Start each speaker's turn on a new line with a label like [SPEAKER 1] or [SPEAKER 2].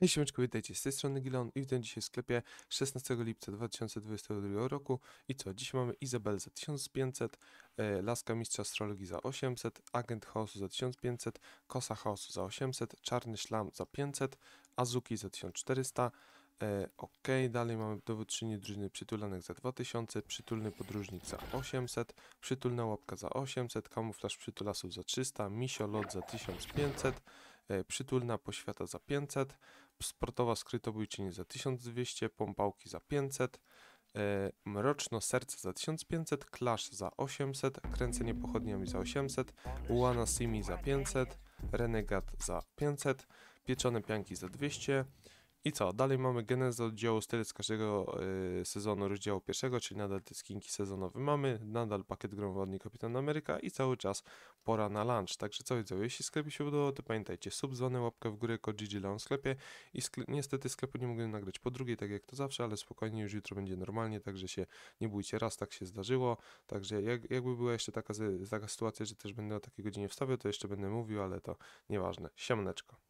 [SPEAKER 1] Hej siemeczko, witajcie, z tej strony Gilon i witam dzisiaj w sklepie 16 lipca 2022 roku. I co, dziś mamy Izabel za 1500, e, Laska Mistrza Astrologii za 800, Agent Chaosu za 1500, Kosa Chaosu za 800, Czarny Szlam za 500, Azuki za 1400, e, OK, dalej mamy dowódczyni drużyny przytulanek za 2000, przytulny podróżnik za 800, przytulna łapka za 800, kamuflaż przytulasów za 300, misio lot za 1500, E, przytulna poświata za 500, sportowa skrytobójczyni za 1200, pompałki za 500, e, Mroczno Serce za 1500, Clash za 800, Kręcenie Pochodniami za 800, Uana Simi za 500, Renegat za 500, Pieczone Pianki za 200, i co? Dalej mamy genezę oddziału styl z każdego y, sezonu rozdziału pierwszego, czyli nadal te skinki sezonowe mamy, nadal pakiet gromowodny Kapitan Ameryka i cały czas pora na lunch. Także co widzę, jeśli sklep się udało, to pamiętajcie, sub, dzwony, łapkę w górę, jako Gigi Leon sklepie i skle niestety sklepu nie mogłem nagrać po drugiej, tak jak to zawsze, ale spokojnie, już jutro będzie normalnie, także się nie bójcie, raz tak się zdarzyło, także jak, jakby była jeszcze taka, taka sytuacja, że też będę o takiej godzinie wstawiał, to jeszcze będę mówił, ale to nieważne. Siemneczko.